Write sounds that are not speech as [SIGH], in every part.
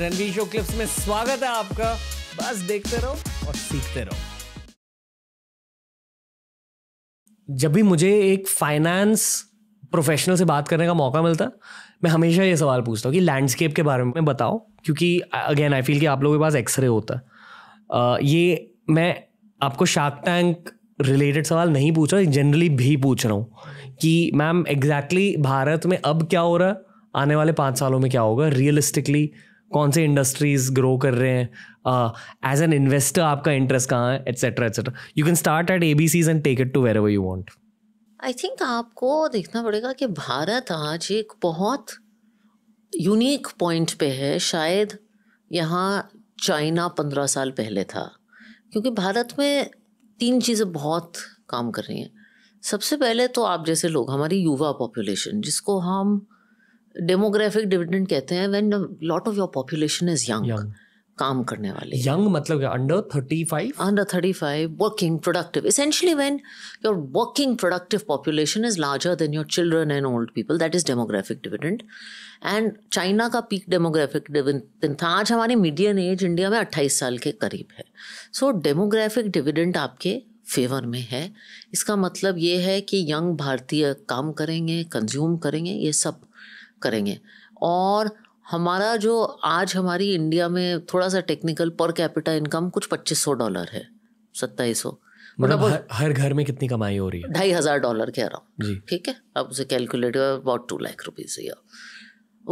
Ranveer show clips में स्वागत है आपका बस देखते रहो और सीखते रहो जब भी मुझे एक फाइनेंस प्रोफेशनल से बात करने का मौका मिलता मैं हमेशा ये सवाल पूछता हूँ कि लैंडस्केप के बारे में बताओ क्योंकि अगेन आई फील कि आप लोगों के पास एक्सरे होता है ये मैं आपको शार्क टैंक रिलेटेड सवाल नहीं पूछ रहा जनरली भी पूछ रहा हूँ कि मैम एग्जैक्टली exactly भारत में अब क्या हो रहा है आने वाले पाँच सालों में क्या होगा रियलिस्टिकली कौन से इंडस्ट्रीज ग्रो कर रहे हैं एज एन इन्वेस्टर आपका इंटरेस्ट कहाँ है etcetera etcetera you can start at A B Cs and take it to where you want I think आपको देखना पड़ेगा कि भारत आज एक बहुत यूनिक पॉइंट पे है शायद यहाँ चाइना पंद्रह साल पहले था क्योंकि भारत में तीन चीज़ें बहुत काम कर रही हैं सबसे पहले तो आप जैसे लोग हमारी युवा पॉपुलेशन जिसको हम डेमोग्राफिक डिविडेंड कहते हैं when lot of your population is young काम करने वाले यंग मतलब क्या under thirty five under thirty five working productive essentially when your working productive population is larger than your children and old people that is demographic dividend and China का peak demographic dividend था आज हमारी median as India में अट्ठाईस साल के करीब है सो डेमोग्राफिक डिविडेंड आपके फेवर में है इसका मतलब ये है कि यंग भारतीय काम करेंगे कंज्यूम करेंगे ये सब करेंगे और हमारा जो आज हमारी इंडिया में थोड़ा सा टेक्निकल पर कैपिटा इनकम कुछ पच्चीस सौ डॉलर है सत्ताईस सौ मतलब, मतलब हर, हर घर में कितनी कमाई हो रही है ढाई हज़ार डॉलर कह रहा हूँ ठीक है अब उसे calculate about two lakh rupees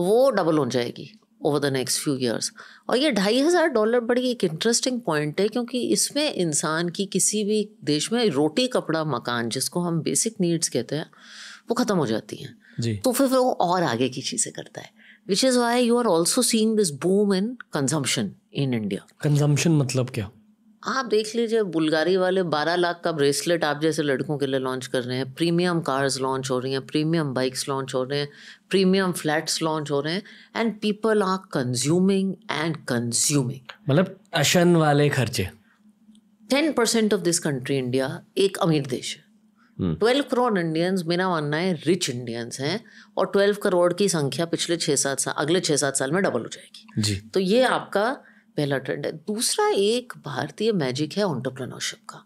वो डबल हो जाएगी over the next few years और ये ढाई हज़ार डॉलर बड़ी एक इंटरेस्टिंग पॉइंट है क्योंकि इसमें इंसान की किसी भी देश में रोटी कपड़ा मकान जिसको हम बेसिक नीड्स कहते हैं वो ख़त्म हो जाती हैं तो फिर वो और आगे की चीज़ें करता है which is why you are also seeing this boom in consumption in India consumption मतलब क्या आप देख लीजिए बुल्गारी वाले 12 लाख का ब्रेसलेट आप जैसे लड़कों के लिए लॉन्च कर रहे हैं प्रीमियम कार्स लॉन्च हो रही हैं प्रीमियम बाइक्स लॉन्च हो रहे हैं प्रीमियम फ्लैट्स लॉन्च हो रहे हैं and people are consuming and consuming मतलब अशन वाले खर्चे ten percent of this country India एक अमीर देश है हम्म। ट्वेल्व करोड़ इंडियंस बिना मानना है रिच इंडियंस हैं और ट्वेल्व करोड़ की संख्या पिछले छः सात साल अगले छः सात साल में डबल हो जाएगी जी तो ये आपका पहला ट्रेंड है दूसरा एक भारतीय मैजिक है ऑन्टरप्रनोरशिप का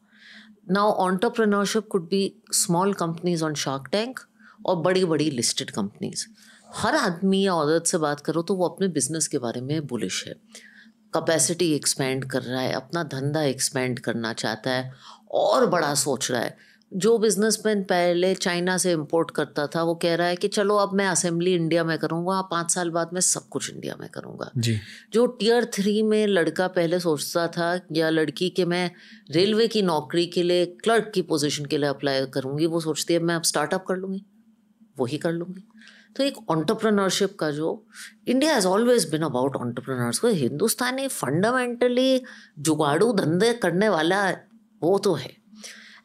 now entrepreneurship could be small companies on Shark Tank और बड़ी बड़ी लिस्टेड कंपनीज हर आदमी या औरत से बात करो तो वो अपने बिजनेस के बारे में बुलिश है कैपेसिटी एक्सपेंड कर रहा है अपना धंधा एक्सपेंड करना चाहता है और बड़ा सोच रहा है जो बिजनेसमैन पहले चाइना से इंपोर्ट करता था वो कह रहा है कि चलो अब मैं असेंबली इंडिया में करूँगा पाँच साल बाद मैं सब कुछ इंडिया में करूँगा जो टीयर थ्री में लड़का पहले सोचता था या लड़की के मैं रेलवे की नौकरी के लिए क्लर्क की पोजीशन के लिए अप्लाई करूँगी वो सोचती है मैं अब स्टार्टअप कर लूँगी वही कर लूँगी तो एक ऑन्टरप्रनरशिप का जो India has always been about entrepreneurs हिंदुस्तानी फंडामेंटली जुगाड़ू धंधे करने वाला वो तो है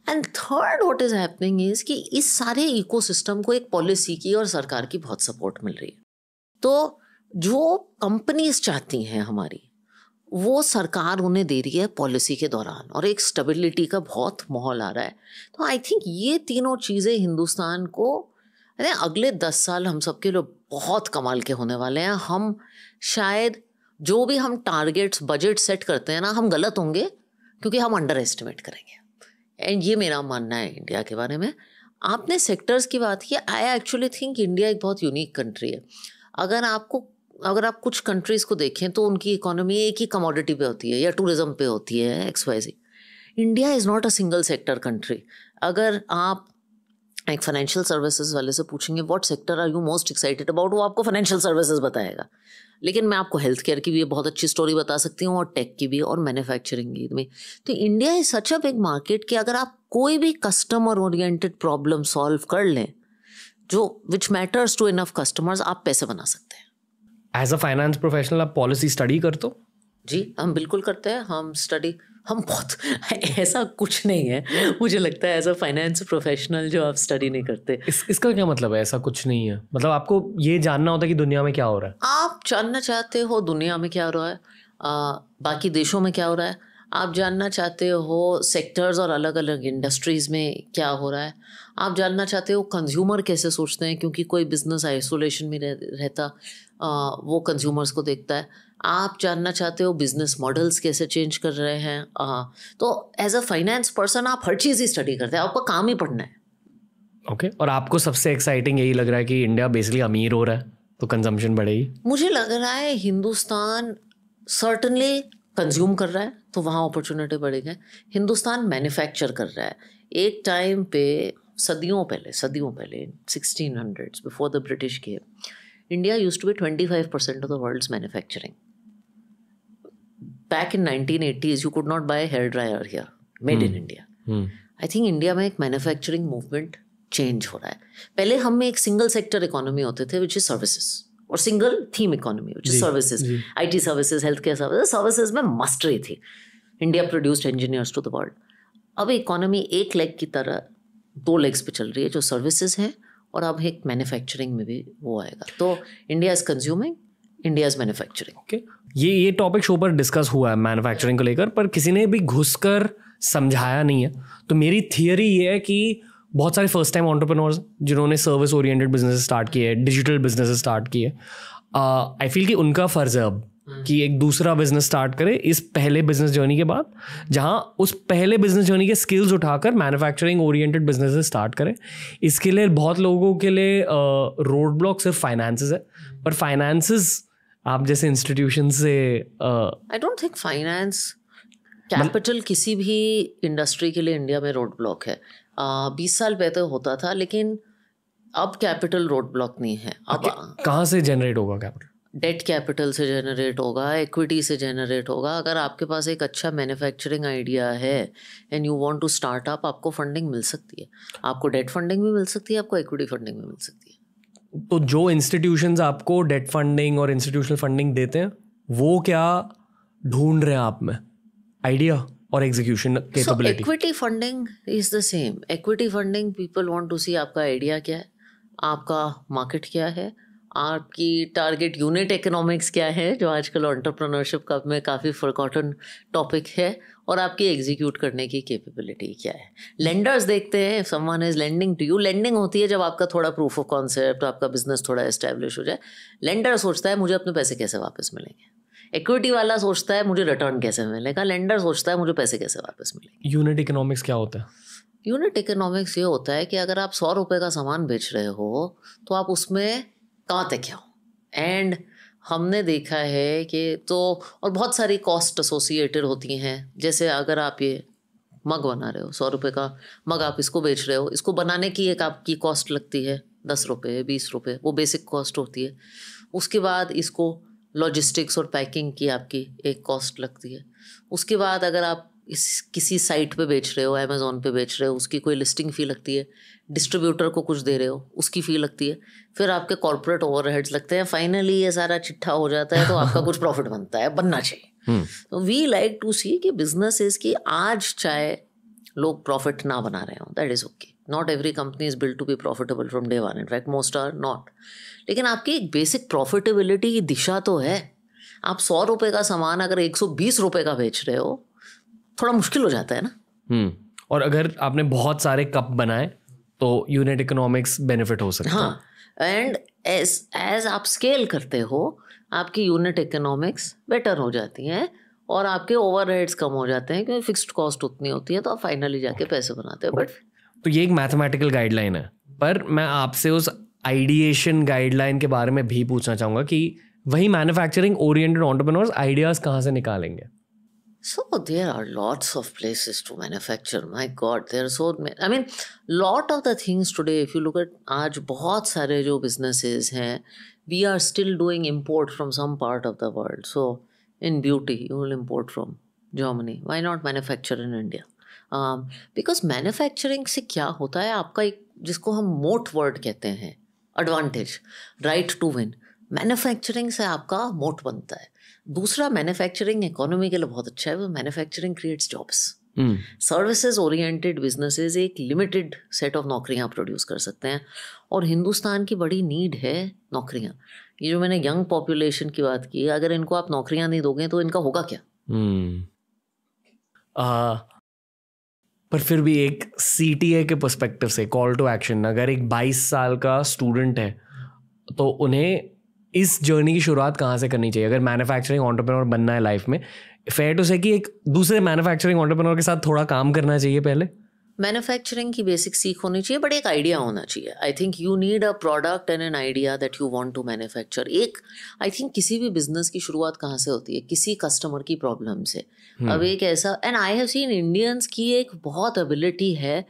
and third what is happening is कि इस सारे इकोसिस्टम को एक पॉलिसी की और सरकार की बहुत सपोर्ट मिल रही है तो जो कंपनीज चाहती हैं हमारी वो सरकार उन्हें दे रही है पॉलिसी के दौरान और एक स्टेबिलिटी का बहुत माहौल आ रहा है तो आई थिंक ये तीनों चीज़ें हिंदुस्तान को अरे अगले दस साल हम सबके लिए बहुत कमाल के होने वाले हैं हम शायद जो भी हम टारगेट्स बजट सेट करते हैं ना हम गलत होंगे क्योंकि हम अंडर एस्टिमेट करेंगे एंड ये मेरा मानना है इंडिया के बारे में आपने सेक्टर्स की बात की आई एक्चुअली थिंक इंडिया एक बहुत यूनिक कंट्री है अगर आपको अगर आप कुछ कंट्रीज़ को देखें तो उनकी इकोनॉमी एक ही कमोडिटी पे होती है या टूरिज्म पे होती है X Y Z India is not a single sector country अगर आप एक फाइनेंशियल सर्विसेज वाले से पूछेंगे what sector are you most excited about वो आपको फाइनेंशियल सर्विसेज बताएगा लेकिन मैं आपको हेल्थ केयर की भी बहुत अच्छी स्टोरी बता सकती हूँ और टेक की भी और मैन्युफैक्चरिंग की भी तो India is such a big market कि अगर आप कोई भी कस्टमर ओरिएंटेड प्रॉब्लम सॉल्व कर लें जो which matters to enough customers आप पैसे बना सकते हैं एज अ फाइनेंस प्रोफेशनल आप पॉलिसी स्टडी कर दो जी हम बिल्कुल करते हैं हम स्टडी study... हम बहुत ऐसा कुछ नहीं है मुझे लगता है एज अ फाइनेंस प्रोफेशनल जो आप स्टडी नहीं करते इस, इसका क्या मतलब है ऐसा कुछ नहीं है मतलब आपको ये जानना होता है कि दुनिया में क्या हो रहा है आप जानना चाहते हो दुनिया में क्या हो रहा है आ, बाकी देशों में क्या हो रहा है आप जानना चाहते हो सेक्टर्स और अलग अलग इंडस्ट्रीज़ में क्या हो रहा है आप जानना चाहते हो कंज्यूमर कैसे सोचते हैं क्योंकि कोई बिज़नेस आइसोलेशन में रहता वो कंज्यूमर्स को देखता है आप जानना चाहते हो बिजनेस मॉडल्स कैसे चेंज कर रहे हैं तो एज अ फाइनेंस पर्सन आप हर चीज़ ही स्टडी करते हैं आपका काम ही पढ़ना है ओके okay. और आपको सबसे एक्साइटिंग यही लग रहा है कि इंडिया बेसिकली अमीर हो रहा है तो कंजम्पशन बढ़ेगी मुझे लग रहा है हिंदुस्तान सर्टनली कंज्यूम कर रहा है तो वहाँ अपॉर्चुनिटी बढ़ेगी हिंदुस्तान मैन्युफैक्चर कर रहा है एक टाइम पे सदियों पहले सदियों पहले sixteen hundreds before the British के India used to be 25% of the world's manufacturing. Back in 1980s, you could not buy a hairdryer here, made hmm. in India. I think India में एक manufacturing movement change हो रहा है पहले हम में एक सिंगल सेक्टर इकोनॉमी होते थे विच इज सर्विसेज और single theme economy which is services T services health care services services में मस्टरी थी India produced engineers to the world अब इकोनॉमी एक लेग की तरह दो लेग्स पे चल रही है जो सर्विसेज हैं और अब एक मैन्युफैक्चरिंग में भी वो आएगा तो India is consuming India is manufacturing okay ये ये टॉपिक शो पर डिस्कस हुआ है मैन्युफैक्चरिंग को लेकर पर किसी ने भी घुस कर समझाया नहीं है तो मेरी थियोरी ये है कि बहुत सारे फर्स्ट टाइम ऑन्टरप्रनोर्स जिन्होंने सर्विस ओरिएंटेड बिजनेस स्टार्ट किए डिजिटल बिजनेस स्टार्ट किए आई uh, फील कि उनका फ़र्ज़ है अब हम्म। कि एक दूसरा बिजनेस स्टार्ट करे इस पहले बिजनेस जर्नी के बाद जहां उस पहले बिजनेस जर्नी के स्किल्स उठाकर मैन्युफैक्चरिंग ओरिएंटेड बिजनेस स्टार्ट करें इसके लिए बहुत लोगों के लिए रोड ब्लॉक सिर्फ फाइनेंसेस है पर फाइनेंसेस आप जैसे इंस्टीट्यूशन से I don't think finance capital किसी भी इंडस्ट्री के लिए इंडिया में रोड ब्लॉक है बीस साल पहले होता था लेकिन अब कैपिटल रोड ब्लॉक नहीं है अब कहाँ से जनरेट होगा कैपिटल डेट कैपिटल से जनरेट होगा इक्विटी से जनरेट होगा अगर आपके पास एक अच्छा मैन्युफैक्चरिंग आइडिया है and you want to start up आपको फंडिंग मिल सकती है आपको डेट फंडिंग भी मिल सकती है आपको इक्विटी फंडिंग भी मिल सकती है तो जो इंस्टीट्यूशंस आपको डेट फंडिंग और इंस्टीट्यूशनल फंडिंग देते हैं वो क्या ढूंढ रहे हैं आप में आइडिया और execution capability equity funding is the same equity funding people want to see आपका आइडिया क्या है आपका मार्केट क्या है आपकी टारगेट यूनिट इकोनॉमिक्स क्या है जो आजकल ऑन्टरप्रनरशिप का में काफ़ी फॉरकॉटन टॉपिक है और आपकी एग्जीक्यूट करने की कैपेबिलिटी क्या है लेंडर्स देखते हैं someone is lending to you lending होती है जब आपका थोड़ा प्रूफ ऑफ कॉन्सेप्ट आपका बिजनेस थोड़ा इस्टेब्लिश हो जाए लेंडर सोचता है मुझे अपने पैसे कैसे वापस मिलेंगे इक्विटी वाला सोचता है मुझे रिटर्न कैसे मिलेगा लेंडर सोचता है मुझे पैसे कैसे वापस मिलेंगे यूनिट इकोनॉमिक्स क्या होता है यूनिट इकोनॉमिक्स ये होता है कि अगर आप सौ रुपये का सामान बेच रहे हो तो आप उसमें कहाँ तक क्या एंड हमने देखा है कि तो और बहुत सारी कॉस्ट एसोसिएटेड होती हैं जैसे अगर आप ये मग बना रहे हो सौ रुपये का मग आप इसको बेच रहे हो इसको बनाने की एक आपकी कॉस्ट लगती है दस रुपये बीस रुपये वो बेसिक कॉस्ट होती है उसके बाद इसको लॉजिस्टिक्स और पैकिंग की आपकी एक कॉस्ट लगती है उसके बाद अगर आप इस किसी साइट पे बेच रहे हो अमेज़ोन पे बेच रहे हो उसकी कोई लिस्टिंग फ़ी लगती है डिस्ट्रीब्यूटर को कुछ दे रहे हो उसकी फ़ी लगती है फिर आपके कॉरपोरेट ओवरहेड्स लगते हैं फाइनली ये सारा चिट्ठा हो जाता है तो आपका [LAUGHS] कुछ प्रॉफिट बनता है बनना चाहिए हम्म। तो वी लाइक टू सी कि बिजनेस इज कि आज चाहे लोग प्रॉफिट ना बना रहे हो that is okay not every company is build to be profitable from day one in fact most are not लेकिन आपकी एक बेसिक प्रॉफिटेबिलिटी की दिशा तो है आप सौ रुपये का सामान अगर एक सौ बीस रुपये का बेच रहे हो थोड़ा मुश्किल हो जाता है ना हम्म। और अगर आपने बहुत सारे कप बनाए तो यूनिट इकोनॉमिक्स बेनिफिट हो सकता हाँ एंड एज एज आप स्केल करते हो आपकी यूनिट इकोनॉमिक्स बेटर हो जाती हैं और आपके ओवर कम हो जाते हैं क्योंकि फिक्स्ड कॉस्ट उतनी होती है तो आप फाइनली जाके पैसे बनाते हो बट तो ये एक मैथमेटिकल गाइडलाइन है पर मैं आपसे उस आइडिएशन गाइडलाइन के बारे में भी पूछना चाहूँगा कि वही मैन्युफैक्चरिंग ओरिएंटेड ऑन्टरप्रनोर्स आइडियाज़ कहाँ से निकालेंगे So there are lots of places to manufacture. My God, there are so many. I mean, lot of the things today. If you look at आज बहुत सारे जो businesses we are still doing import from some part of the world. So in beauty, you will import from Germany. Why not manufacture in India? Um, because manufacturing, manufacturing से क्या होता है आपका एक जिसको हम मोट वर्ड कहते हैं Advantage, right to win. Manufacturing से आपका मोट बनता है दूसरा मैन्युफैक्चरिंग इकोनॉमी के लिए बहुत अच्छा है वो manufacturing creates jobs services oriented businesses एक लिमिटेड सेट ऑफ नौकरियां प्रोड्यूस कर सकते हैं और हिंदुस्तान की बड़ी नीड है नौकरियां ये जो मैंने यंग पॉपुलेशन की बात की अगर इनको आप नौकरियां नहीं दोगे तो इनका होगा क्या hmm. आ, पर फिर भी एक सी टी ए के पर्सपेक्टिव से कॉल टू एक्शन अगर एक 22 साल का स्टूडेंट है तो उन्हें इस जर्नी की शुरुआत कहाँ से करनी चाहिए अगर मैन्युफैक्चरिंग ऑन्टरप्रेनोर बनना है लाइफ में फेयर टू से कि एक दूसरे मैन्युफैक्चरिंग ऑन्टरप्रेनोर के साथ थोड़ा काम करना चाहिए पहले मैन्युफैक्चरिंग की बेसिक सीख होनी चाहिए बट एक आइडिया होना चाहिए I think you need a product and an idea that you want to manufacture एक आई थिंक किसी भी बिजनेस की शुरुआत कहाँ से होती है किसी कस्टमर की प्रॉब्लम से hmm. अब हम्म। एक ऐसा and I have seen Indians की एक बहुत एबिलिटी है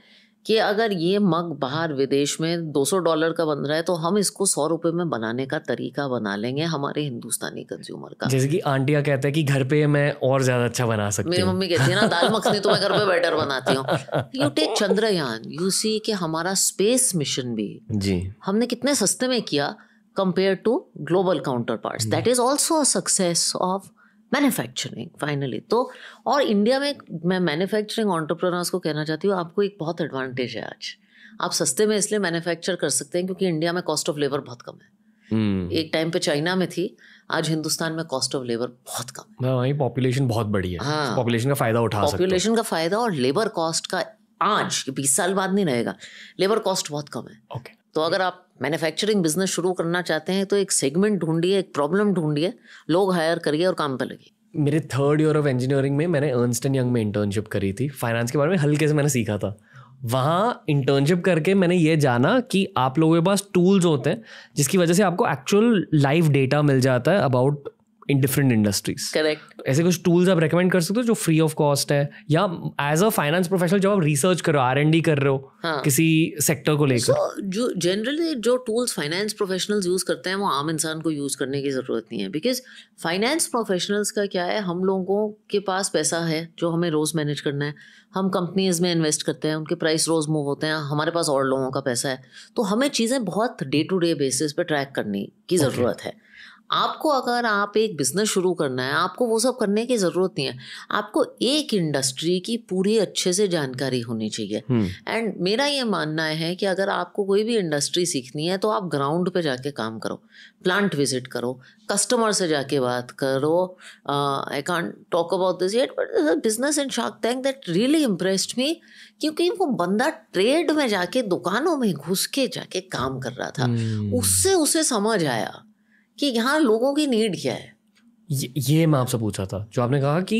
कि अगर ये मग बाहर विदेश में 200 डॉलर का बन रहा है तो हम इसको सौ रुपए में बनाने का तरीका बना लेंगे हमारे हिंदुस्तानी कंज्यूमर का जैसे कि आंटिया कहते हैं कि घर पे मैं और ज्यादा अच्छा बना सकती मेरी मम्मी कहती है ना दाल [LAUGHS] मखनी तो मैं घर पे बेटर बनाती हूँ you take Chandrayaan you see के हमारा स्पेस मिशन भी जी हमने कितने सस्ते में किया compare to global counterpart that is also success of manufacturing finally तो और इंडिया में मैं मैन्युफैक्चरिंग ऑन्टरप्रोनर्स को कहना चाहती हूँ आपको एक बहुत एडवांटेज है आज आप सस्ते में इसलिए मैन्युफैक्चर कर सकते हैं क्योंकि इंडिया में कॉस्ट ऑफ लेबर बहुत कम है hmm. एक टाइम पे चाइना में थी आज हिंदुस्तान में कॉस्ट ऑफ लेबर बहुत कम है हाँ, वहीं पॉपुलेशन बहुत बड़ी है हाँ पॉपुलेशन का फायदा उठा पॉपुलेशन का फायदा और लेबर कॉस्ट का आज बीस साल बाद नहीं रहेगा लेबर कॉस्ट बहुत कम है okay. तो हम्म। अगर आप मैन्युफैक्चरिंग बिजनेस शुरू करना चाहते हैं तो एक सेगमेंट ढूंढिए एक प्रॉब्लम ढूंढिए लोग हायर करिए और काम पर लगे मेरे थर्ड ईयर ऑफ इंजीनियरिंग में मैंने अर्नस्टन यंग में इंटर्नशिप करी थी फाइनेंस के बारे में हल्के से मैंने सीखा था वहाँ इंटर्नशिप करके मैंने ये जाना कि आप लोगों के पास टूल्स होते हैं जिसकी वजह से आपको एक्चुअल लाइव डेटा मिल जाता है about in different industries correct ऐसे कुछ टूल्स आप रेकमेंड कर सकते हो जो फ्री ऑफ कॉस्ट है या एज अ फाइनेंस प्रोफेशनल जब आप रिसर्च कर रहे हो आर एंड डी कर रहे हो हाँ. किसी सेक्टर को लेकर so, जो जनरली जो टूल्स फाइनेंस प्रोफेशनल्स यूज करते हैं वो आम इंसान को यूज करने की जरूरत नहीं है बिकॉज फाइनेंस प्रोफेशनल्स का क्या है हम लोगों के पास पैसा है जो हमें रोज मैनेज करना है हम कंपनीज में इन्वेस्ट करते हैं उनके प्राइस रोज मूव होते हैं हमारे पास और लोगों का पैसा है तो हमें चीजें बहुत डे टू डे बेसिस पे ट्रैक करने की जरूरत okay. है आपको अगर आप एक बिज़नेस शुरू करना है आपको वो सब करने की ज़रूरत नहीं है आपको एक इंडस्ट्री की पूरी अच्छे से जानकारी होनी चाहिए एंड हम्म। मेरा ये मानना है कि अगर आपको कोई भी इंडस्ट्री सीखनी है तो आप ग्राउंड पे जाके काम करो प्लांट विजिट करो कस्टमर से जाके बात करो I can't talk about this yet but business in Shark Tank that really impressed me क्योंकि वो बंदा ट्रेड में जाके दुकानों में घुस के जाके काम कर रहा था हम्म। उससे उसे समझ आया कि यहाँ लोगों की नीड क्या है ये, ये मैं आपसे पूछा था जो आपने कहा कि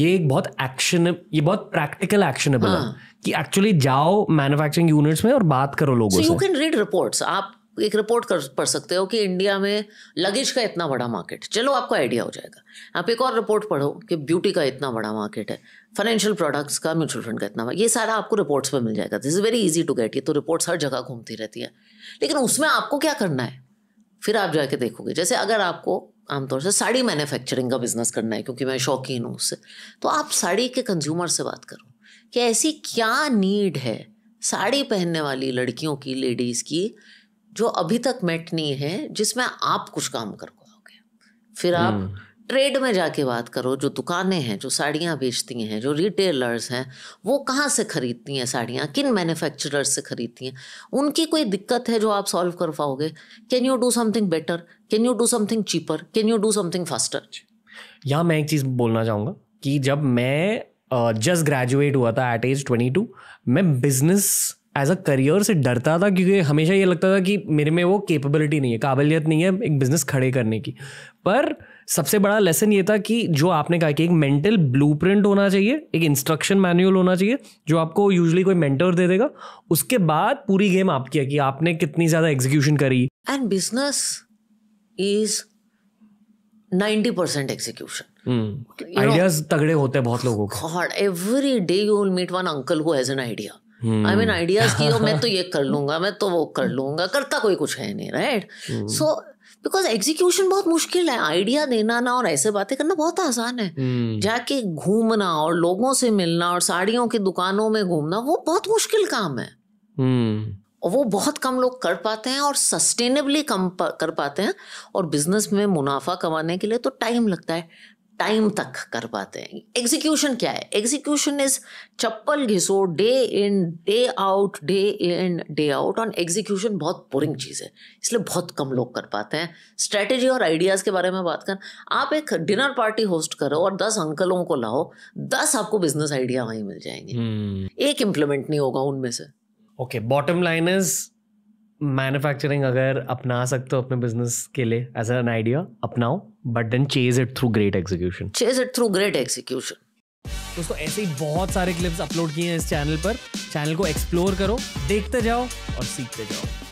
ये एक बहुत एक्शन ये बहुत प्रैक्टिकल एक्शनेबल हाँ. है कि एक्चुअली जाओ मैन्युफैक्चरिंग यूनिट्स में और बात करो लोगों so से यू कैन रीड रिपोर्ट्स आप एक रिपोर्ट कर पढ़ सकते हो कि इंडिया में लगेज का इतना बड़ा मार्केट चलो आपको आइडिया हो जाएगा आप एक और रिपोर्ट पढ़ो कि ब्यूटी का इतना बड़ा मार्केट है फाइनेंशियल प्रोडक्ट्स का म्यूचुअल फंड का इतना ये सारा आपको रिपोर्ट्स में मिल जाएगा this is very easy to get ये तो रिपोर्ट्स हर जगह घूमती रहती है लेकिन उसमें आपको क्या करना है फिर आप जाके देखोगे जैसे अगर आपको आमतौर से साड़ी मैन्युफैक्चरिंग का बिजनेस करना है क्योंकि मैं शौकीन हूँ उससे तो आप साड़ी के कंज्यूमर से बात करो कि ऐसी क्या नीड है साड़ी पहनने वाली लड़कियों की लेडीज़ की जो अभी तक मेट नहीं है जिसमें आप कुछ काम कर पाओगे फिर आप हम्म। ट्रेड में जाके बात करो जो दुकानें हैं जो साड़ियाँ बेचती हैं जो रिटेलर्स हैं वो कहाँ से ख़रीदती हैं साड़ियाँ किन मैन्युफैक्चरर्स से ख़रीदती हैं उनकी कोई दिक्कत है जो आप सॉल्व कर पाओगे can you do something better can you do something cheaper can you do something faster यहाँ मैं एक चीज़ बोलना चाहूँगा कि जब मैं जस्ट ग्रेजुएट हुआ था एट एज ट्वेंटी टू मैं बिजनेस एज अ करियर से डरता था क्योंकि हमेशा ये लगता था कि मेरे में वो कैपेबिलिटी नहीं है काबिलियत नहीं है एक बिज़नेस खड़े करने की पर सबसे बड़ा लेसन ये था कि जो आपने कहा कि एक मेंटल ब्लूप्रिंट होना चाहिए एक इंस्ट्रक्शन मैनुअल होना चाहिए जो आपको यूजली कोई मेंटर दे देगा उसके बाद पूरी गेम आपकी है कि आपने कितनी ज़्यादा एग्जीक्यूशन करी and business is ninety percent execution ideas तगड़े होते हैं बहुत लोगों को god every day you meet one uncle who has an idea I mean ideas की मैं तो ये कर [LAUGHS] लूंगा मैं तो वो कर लूंगा करता कोई कुछ है नहीं right so right? hmm. so, because execution बहुत मुश्किल है आइडिया देना ना और ऐसे बातें करना बहुत आसान है हम्म। जाके घूमना और लोगों से मिलना और साड़ियों की दुकानों में घूमना वो बहुत मुश्किल काम है हम्म। और वो बहुत कम लोग कर पाते हैं और सस्टेनेबली कम कर पाते हैं और बिजनेस में मुनाफा कमाने के लिए तो टाइम लगता है टाइम तक कर पाते हैं एग्जीक्यूशन क्या है एग्जीक्यूशन इज चप्पल घिसो day in day out day in day out on execution बहुत बोरिंग चीज़ है इसलिए बहुत कम लोग कर पाते हैं स्ट्रेटेजी और आइडियाज़ के बारे में बात कर आप एक डिनर पार्टी होस्ट करो और दस अंकलों को लाओ दस आपको बिजनेस आइडिया वहीं मिल जाएंगे hmm. एक इंप्लीमेंट नहीं होगा उनमें से okay bottom line is manufacturing अगर अपना सकते हो अपने बिजनेस के लिए एज एन आइडिया अपनाओ but then chase it through great execution chase it through great execution दोस्तों ऐसे ही बहुत सारे क्लिप्स अपलोड किए हैं इस चैनल पर चैनल को एक्सप्लोर करो देखते जाओ और सीखते जाओ